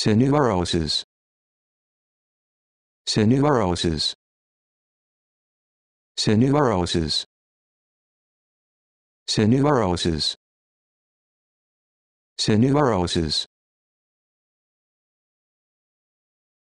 Sinurosis. Sinurosis. Sinurosis. Sinurosis. Sinurosis.